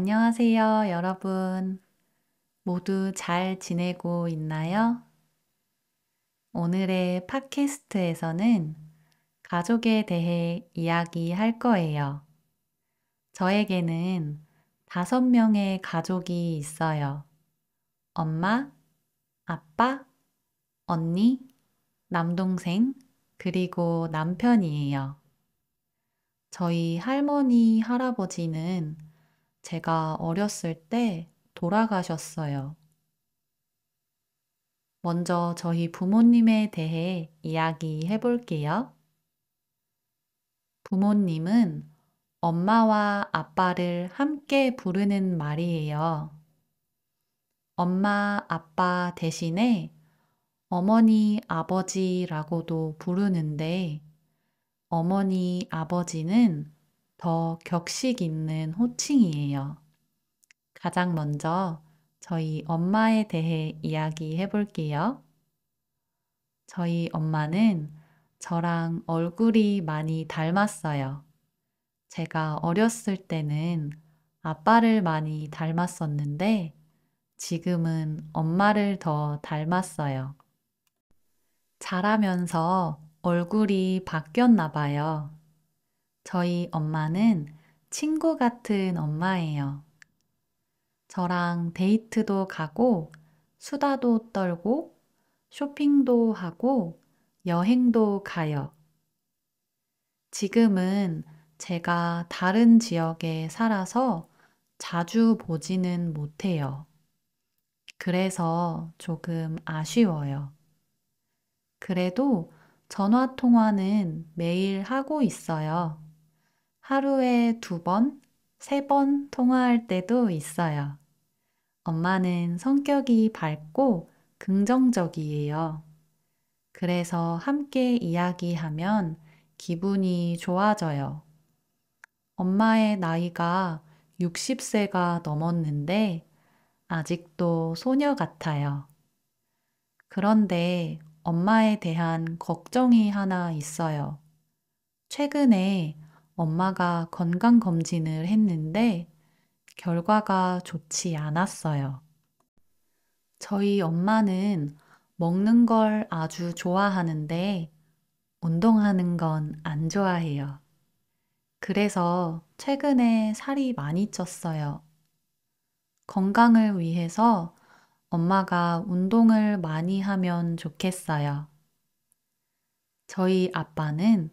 안녕하세요, 여러분. 모두 잘 지내고 있나요? 오늘의 팟캐스트에서는 가족에 대해 이야기할 거예요. 저에게는 다섯 명의 가족이 있어요. 엄마, 아빠, 언니, 남동생, 그리고 남편이에요. 저희 할머니, 할아버지는 제가 어렸을 때 돌아가셨어요. 먼저 저희 부모님에 대해 이야기해 볼게요. 부모님은 엄마와 아빠를 함께 부르는 말이에요. 엄마, 아빠 대신에 어머니, 아버지라고도 부르는데 어머니, 아버지는 더 격식 있는 호칭이에요. 가장 먼저 저희 엄마에 대해 이야기해 볼게요. 저희 엄마는 저랑 얼굴이 많이 닮았어요. 제가 어렸을 때는 아빠를 많이 닮았었는데 지금은 엄마를 더 닮았어요. 자라면서 얼굴이 바뀌었나 봐요. 저희 엄마는 친구 같은 엄마예요. 저랑 데이트도 가고, 수다도 떨고, 쇼핑도 하고, 여행도 가요. 지금은 제가 다른 지역에 살아서 자주 보지는 못해요. 그래서 조금 아쉬워요. 그래도 전화 통화는 매일 하고 있어요. 하루에 두 번, 세 번 통화할 때도 있어요. 엄마는 성격이 밝고 긍정적이에요. 그래서 함께 이야기하면 기분이 좋아져요. 엄마의 나이가 60세가 넘었는데 아직도 소녀 같아요. 그런데 엄마에 대한 걱정이 하나 있어요. 최근에 엄마가 건강검진을 했는데 결과가 좋지 않았어요. 저희 엄마는 먹는 걸 아주 좋아하는데 운동하는 건 안 좋아해요. 그래서 최근에 살이 많이 쪘어요. 건강을 위해서 엄마가 운동을 많이 하면 좋겠어요. 저희 아빠는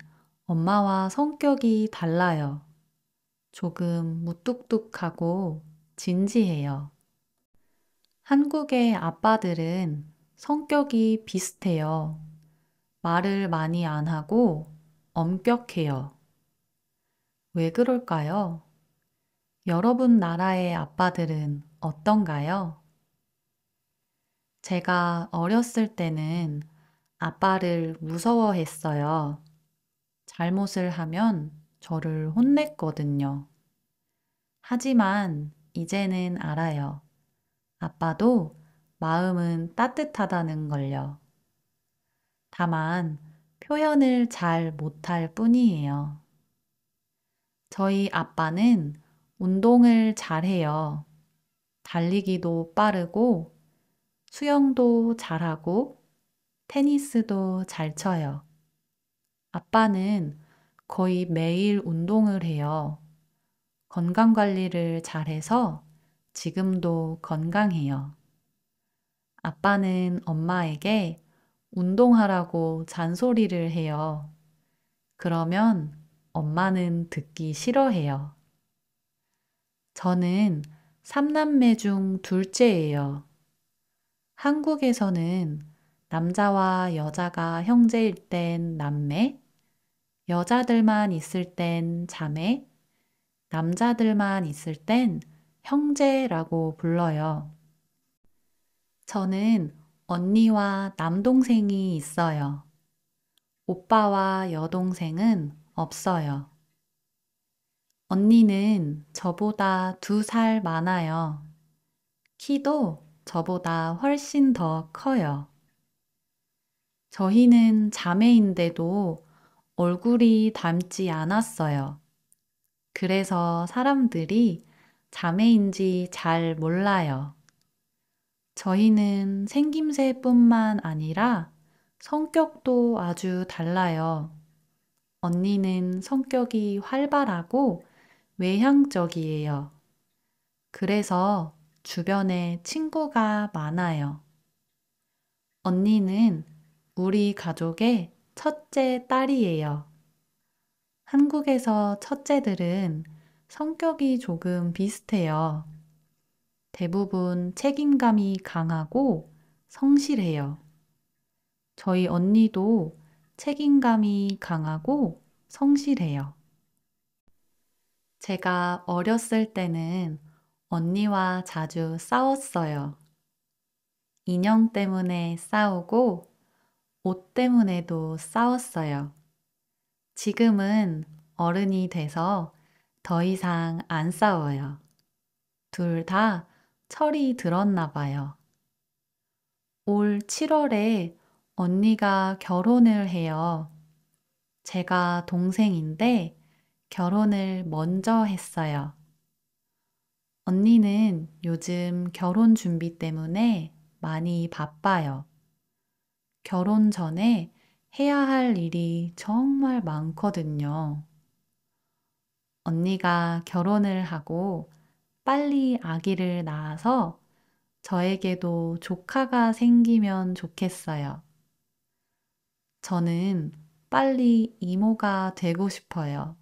엄마와 성격이 달라요. 조금 무뚝뚝하고 진지해요. 한국의 아빠들은 성격이 비슷해요. 말을 많이 안 하고 엄격해요. 왜 그럴까요? 여러분 나라의 아빠들은 어떤가요? 제가 어렸을 때는 아빠를 무서워했어요. 잘못을 하면 저를 혼냈거든요. 하지만 이제는 알아요. 아빠도 마음은 따뜻하다는 걸요. 다만 표현을 잘 못할 뿐이에요. 저희 아빠는 운동을 잘해요. 달리기도 빠르고 수영도 잘하고 테니스도 잘 쳐요. 아빠는 거의 매일 운동을 해요. 건강 관리를 잘해서 지금도 건강해요. 아빠는 엄마에게 운동하라고 잔소리를 해요. 그러면 엄마는 듣기 싫어해요. 저는 삼남매 중 둘째예요. 한국에서는 남자와 여자가 형제일 땐 남매, 여자들만 있을 땐 자매, 남자들만 있을 땐 형제라고 불러요. 저는 언니와 남동생이 있어요. 오빠와 여동생은 없어요. 언니는 저보다 두 살 많아요. 키도 저보다 훨씬 더 커요. 저희는 자매인데도 얼굴이 닮지 않았어요. 그래서 사람들이 자매인지 잘 몰라요. 저희는 생김새뿐만 아니라 성격도 아주 달라요. 언니는 성격이 활발하고 외향적이에요. 그래서 주변에 친구가 많아요. 언니는 우리 가족의 첫째 딸이에요. 한국에서 첫째들은 성격이 조금 비슷해요. 대부분 책임감이 강하고 성실해요. 저희 언니도 책임감이 강하고 성실해요. 제가 어렸을 때는 언니와 자주 싸웠어요. 인형 때문에 싸우고 옷 때문에도 싸웠어요. 지금은 어른이 돼서 더 이상 안 싸워요. 둘 다 철이 들었나 봐요. 올 7월에 언니가 결혼을 해요. 제가 동생인데 결혼을 먼저 했어요. 언니는 요즘 결혼 준비 때문에 많이 바빠요. 결혼 전에 해야 할 일이 정말 많거든요. 언니가 결혼을 하고 빨리 아기를 낳아서 저에게도 조카가 생기면 좋겠어요. 저는 빨리 이모가 되고 싶어요.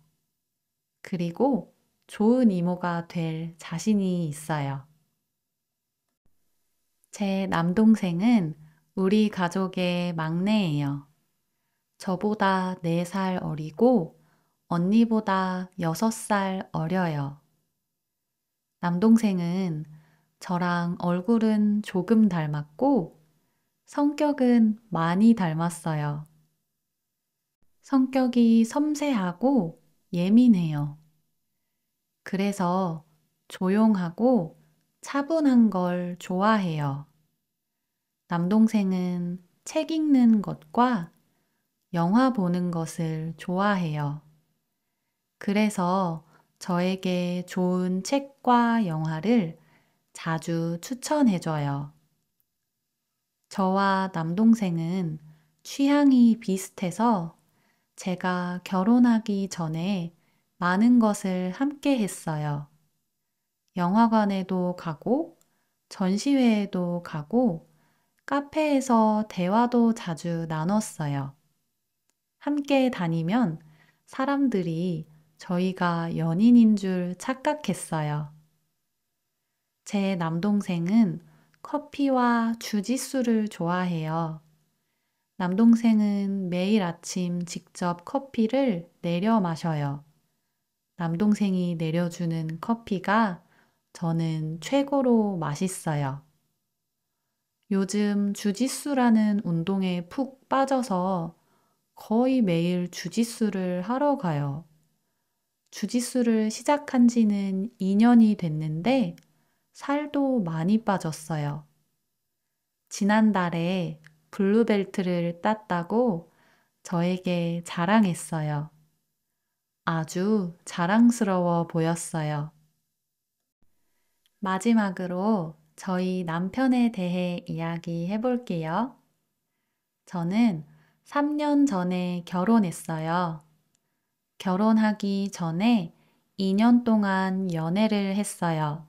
그리고 좋은 이모가 될 자신이 있어요. 제 남동생은 우리 가족의 막내예요. 저보다 4살 어리고 언니보다 6살 어려요. 남동생은 저랑 얼굴은 조금 닮았고 성격은 많이 닮았어요. 성격이 섬세하고 예민해요. 그래서 조용하고 차분한 걸 좋아해요. 남동생은 책 읽는 것과 영화 보는 것을 좋아해요. 그래서 저에게 좋은 책과 영화를 자주 추천해줘요. 저와 남동생은 취향이 비슷해서 제가 결혼하기 전에 많은 것을 함께 했어요. 영화관에도 가고 전시회에도 가고 카페에서 대화도 자주 나눴어요. 함께 다니면 사람들이 저희가 연인인 줄 착각했어요. 제 남동생은 커피와 주짓수를 좋아해요. 남동생은 매일 아침 직접 커피를 내려 마셔요. 남동생이 내려주는 커피가 저는 최고로 맛있어요. 요즘 주짓수라는 운동에 푹 빠져서 거의 매일 주짓수를 하러 가요. 주짓수를 시작한 지는 2년이 됐는데 살도 많이 빠졌어요. 지난달에 블루벨트를 땄다고 저에게 자랑했어요. 아주 자랑스러워 보였어요. 마지막으로 저희 남편에 대해 이야기해 볼게요. 저는 3년 전에 결혼했어요. 결혼하기 전에 2년 동안 연애를 했어요.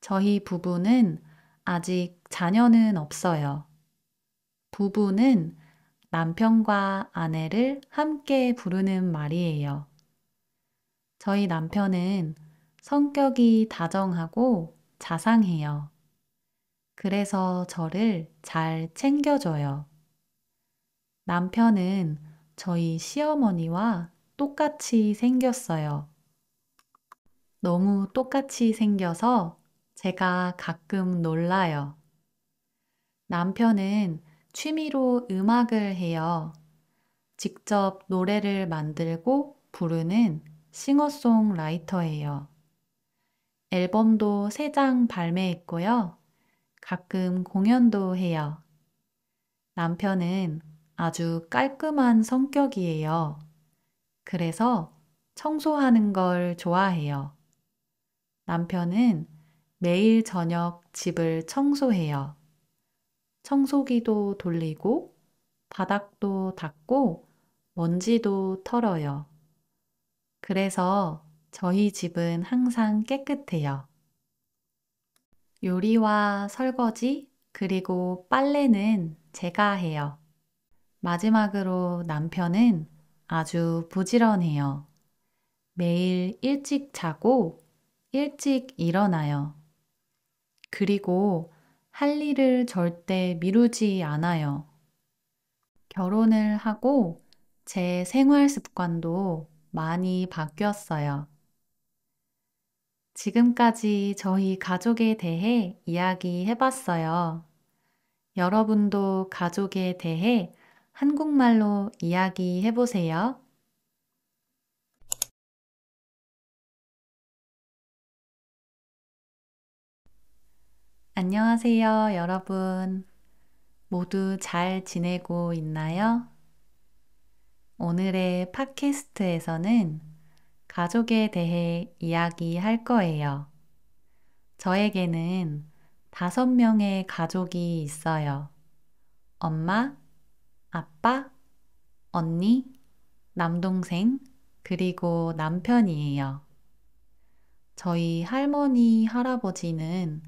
저희 부부는 아직 자녀는 없어요. 부부는 남편과 아내를 함께 부르는 말이에요. 저희 남편은 성격이 다정하고 자상해요. 그래서 저를 잘 챙겨줘요. 남편은 저희 시어머니와 똑같이 생겼어요. 너무 똑같이 생겨서 제가 가끔 놀라요. 남편은 취미로 음악을 해요. 직접 노래를 만들고 부르는 싱어송라이터예요. 앨범도 3장 발매했고요. 가끔 공연도 해요. 남편은 아주 깔끔한 성격이에요. 그래서 청소하는 걸 좋아해요. 남편은 매일 저녁 집을 청소해요. 청소기도 돌리고 바닥도 닦고 먼지도 털어요. 그래서 저희 집은 항상 깨끗해요. 요리와 설거지, 그리고 빨래는 제가 해요. 마지막으로 남편은 아주 부지런해요. 매일 일찍 자고 일찍 일어나요. 그리고 할 일을 절대 미루지 않아요. 결혼을 하고 제 생활 습관도 많이 바뀌었어요. 지금까지 저희 가족에 대해 이야기해 봤어요. 여러분도 가족에 대해 한국말로 이야기해 보세요. 안녕하세요, 여러분. 모두 잘 지내고 있나요? 오늘의 팟캐스트에서는 가족에 대해 이야기할 거예요. 저에게는 다섯 명의 가족이 있어요. 엄마, 아빠, 언니, 남동생, 그리고 남편이에요. 저희 할머니, 할아버지는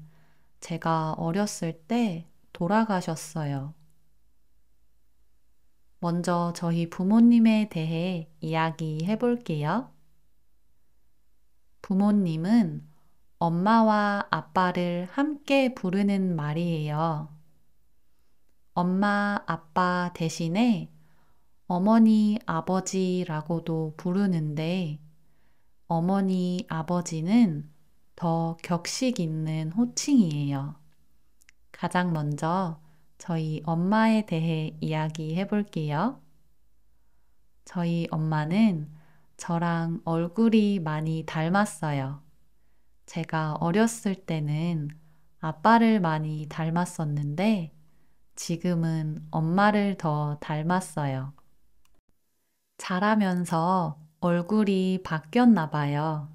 제가 어렸을 때 돌아가셨어요. 먼저 저희 부모님에 대해 이야기해 볼게요. 부모님은 엄마와 아빠를 함께 부르는 말이에요. 엄마, 아빠 대신에 어머니, 아버지라고도 부르는데 어머니, 아버지는 더 격식 있는 호칭이에요. 가장 먼저 저희 엄마에 대해 이야기해 볼게요. 저희 엄마는 저랑 얼굴이 많이 닮았어요. 제가 어렸을 때는 아빠를 많이 닮았었는데 지금은 엄마를 더 닮았어요. 자라면서 얼굴이 바뀌었나 봐요.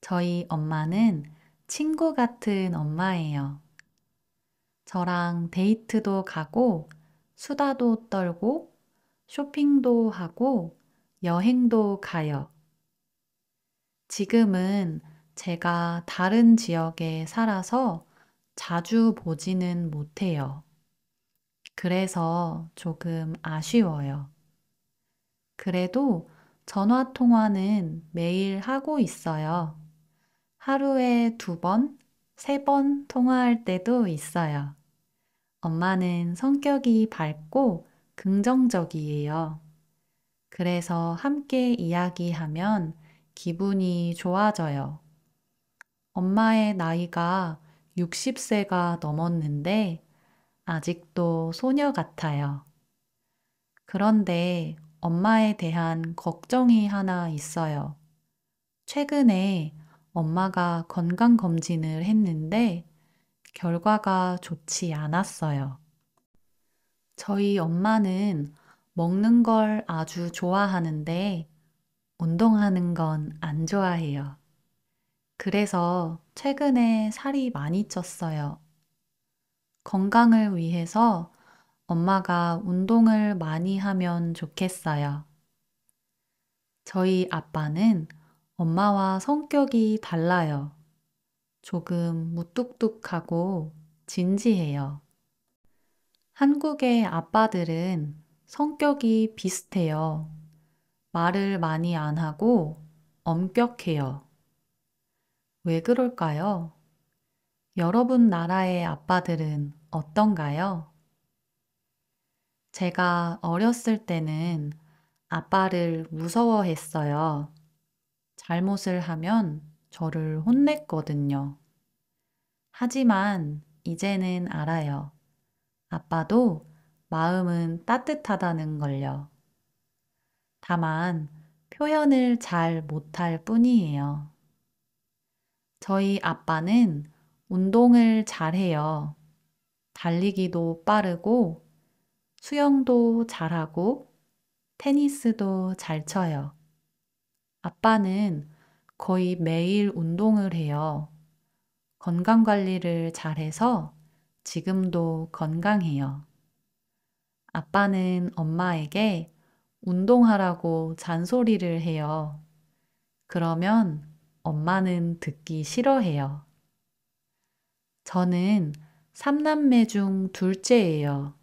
저희 엄마는 친구 같은 엄마예요. 저랑 데이트도 가고 수다도 떨고 쇼핑도 하고 여행도 가요. 지금은 제가 다른 지역에 살아서 자주 보지는 못해요. 그래서 조금 아쉬워요. 그래도 전화 통화는 매일 하고 있어요. 하루에 두 번, 세 번 통화할 때도 있어요. 엄마는 성격이 밝고 긍정적이에요. 그래서 함께 이야기하면 기분이 좋아져요. 엄마의 나이가 60세가 넘었는데 아직도 소녀 같아요. 그런데 엄마에 대한 걱정이 하나 있어요. 최근에 엄마가 건강검진을 했는데 결과가 좋지 않았어요. 저희 엄마는 먹는 걸 아주 좋아하는데 운동하는 건 안 좋아해요. 그래서 최근에 살이 많이 쪘어요. 건강을 위해서 엄마가 운동을 많이 하면 좋겠어요. 저희 아빠는 엄마와 성격이 달라요. 조금 무뚝뚝하고 진지해요. 한국의 아빠들은 성격이 비슷해요. 말을 많이 안 하고 엄격해요. 왜 그럴까요? 여러분 나라의 아빠들은 어떤가요? 제가 어렸을 때는 아빠를 무서워했어요. 잘못을 하면 저를 혼냈거든요. 하지만 이제는 알아요. 아빠도 마음은 따뜻하다는 걸요. 다만 표현을 잘 못할 뿐이에요. 저희 아빠는 운동을 잘해요. 달리기도 빠르고 수영도 잘하고 테니스도 잘 쳐요. 아빠는 거의 매일 운동을 해요. 건강 관리를 잘해서 지금도 건강해요. 아빠는 엄마에게 운동하라고 잔소리를 해요. 그러면 엄마는 듣기 싫어해요. 저는 삼남매중 둘째예요.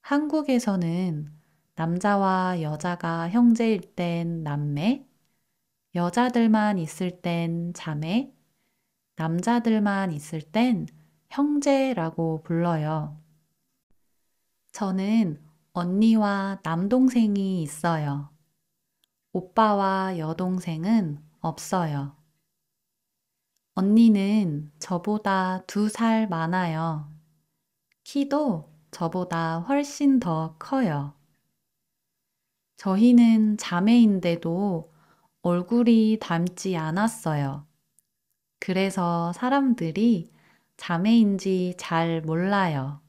한국에서는 남자와 여자가 형제일 땐 남매, 여자들만 있을 땐 자매, 남자들만 있을 땐 형제라고 불러요. 저는 언니와 남동생이 있어요. 오빠와 여동생은 없어요. 언니는 저보다 두 살 많아요. 키도 저보다 훨씬 더 커요. 저희는 자매인데도 얼굴이 닮지 않았어요. 그래서 사람들이 자매인지 잘 몰라요.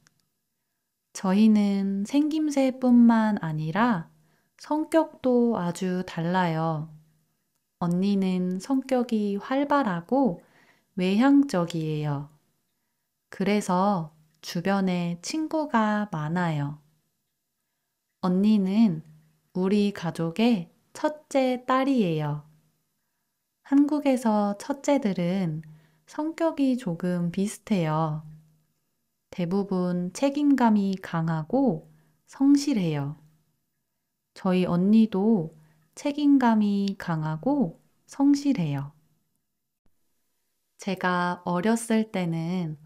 저희는 생김새뿐만 아니라 성격도 아주 달라요. 언니는 성격이 활발하고 외향적이에요. 그래서 주변에 친구가 많아요. 언니는 우리 가족의 첫째 딸이에요. 한국에서 첫째들은 성격이 조금 비슷해요. 대부분 책임감이 강하고 성실해요. 저희 언니도 책임감이 강하고 성실해요. 제가 어렸을 때는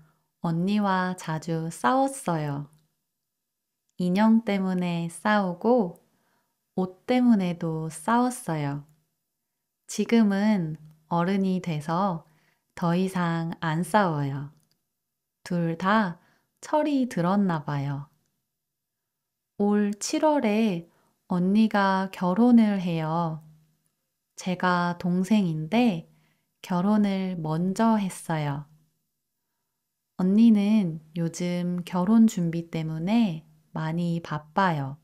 언니와 자주 싸웠어요. 인형 때문에 싸우고 옷 때문에도 싸웠어요. 지금은 어른이 돼서 더 이상 안 싸워요. 둘다 철이 들었나 봐요. 올 7월에 언니가 결혼을 해요. 제가 동생인데 결혼을 먼저 했어요. 언니는 요즘 결혼 준비 때문에 많이 바빠요.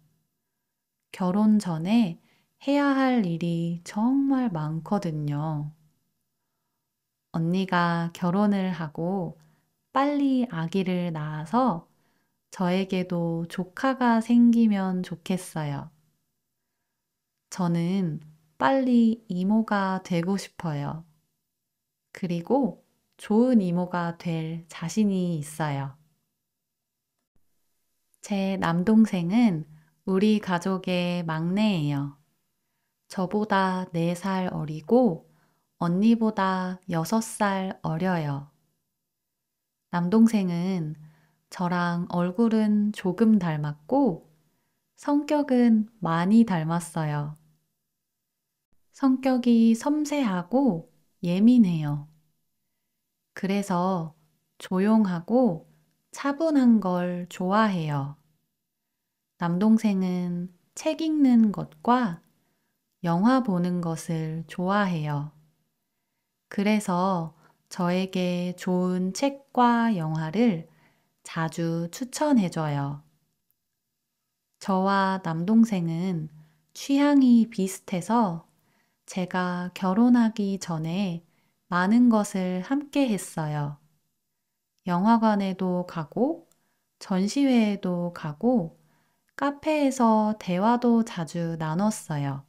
결혼 전에 해야 할 일이 정말 많거든요. 언니가 결혼을 하고 빨리 아기를 낳아서 저에게도 조카가 생기면 좋겠어요. 저는 빨리 이모가 되고 싶어요. 그리고 좋은 이모가 될 자신이 있어요. 제 남동생은 우리 가족의 막내예요. 저보다 4살 어리고 언니보다 6살 어려요. 남동생은 저랑 얼굴은 조금 닮았고 성격은 많이 닮았어요. 성격이 섬세하고 예민해요. 그래서 조용하고 차분한 걸 좋아해요. 남동생은 책 읽는 것과 영화 보는 것을 좋아해요. 그래서 저에게 좋은 책과 영화를 자주 추천해줘요. 저와 남동생은 취향이 비슷해서 제가 결혼하기 전에 많은 것을 함께 했어요. 영화관에도 가고, 전시회에도 가고, 카페에서 대화도 자주 나눴어요.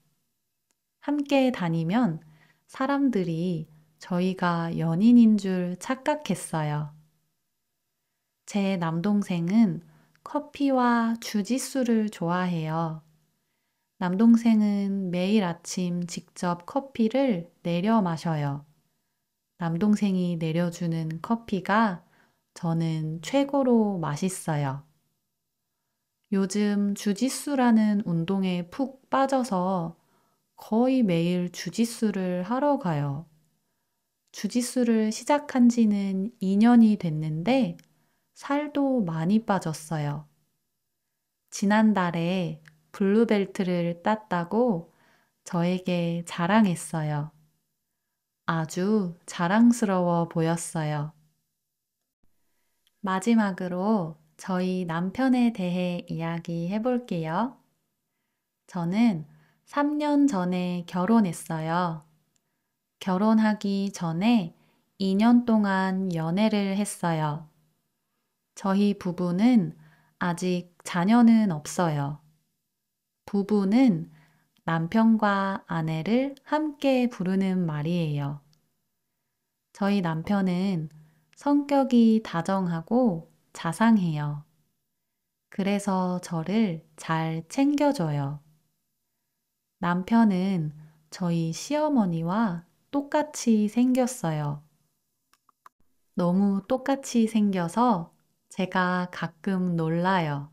함께 다니면 사람들이 저희가 연인인 줄 착각했어요. 제 남동생은 커피와 주짓수를 좋아해요. 남동생은 매일 아침 직접 커피를 내려 마셔요. 남동생이 내려주는 커피가 저는 최고로 맛있어요. 요즘 주짓수라는 운동에 푹 빠져서 거의 매일 주짓수를 하러 가요. 주짓수를 시작한 지는 2년이 됐는데 살도 많이 빠졌어요. 지난달에 블루벨트를 땄다고 저에게 자랑했어요. 아주 자랑스러워 보였어요. 마지막으로 저희 남편에 대해 이야기해 볼게요. 저는 3년 전에 결혼했어요. 결혼하기 전에 2년 동안 연애를 했어요. 저희 부부는 아직 자녀는 없어요. 부부는 남편과 아내를 함께 부르는 말이에요. 저희 남편은 성격이 다정하고 자상해요. 그래서 저를 잘 챙겨줘요. 남편은 저희 시어머니와 똑같이 생겼어요. 너무 똑같이 생겨서 제가 가끔 놀라요.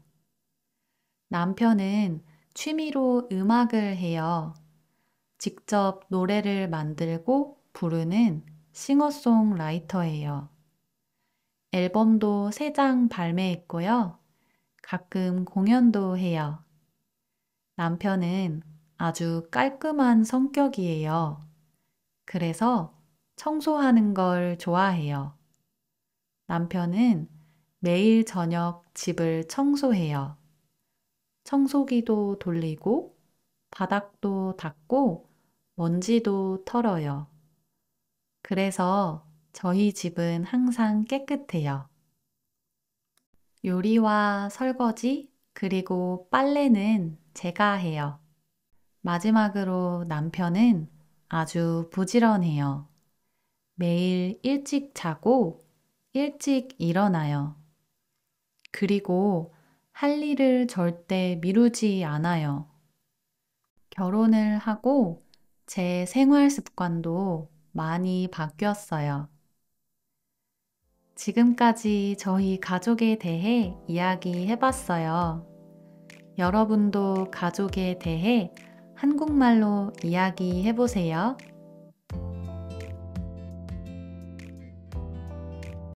남편은 취미로 음악을 해요. 직접 노래를 만들고 부르는 싱어송라이터예요. 앨범도 3장 발매했고요. 가끔 공연도 해요. 남편은 아주 깔끔한 성격이에요. 그래서 청소하는 걸 좋아해요. 남편은 매일 저녁 집을 청소해요. 청소기도 돌리고 바닥도 닦고 먼지도 털어요. 그래서 저희 집은 항상 깨끗해요. 요리와 설거지 그리고 빨래는 제가 해요. 마지막으로 남편은 아주 부지런해요. 매일 일찍 자고 일찍 일어나요. 그리고 할 일을 절대 미루지 않아요. 결혼을 하고 제 생활 습관도 많이 바뀌었어요. 지금까지 저희 가족에 대해 이야기해 봤어요. 여러분도 가족에 대해 한국말로 이야기해보세요.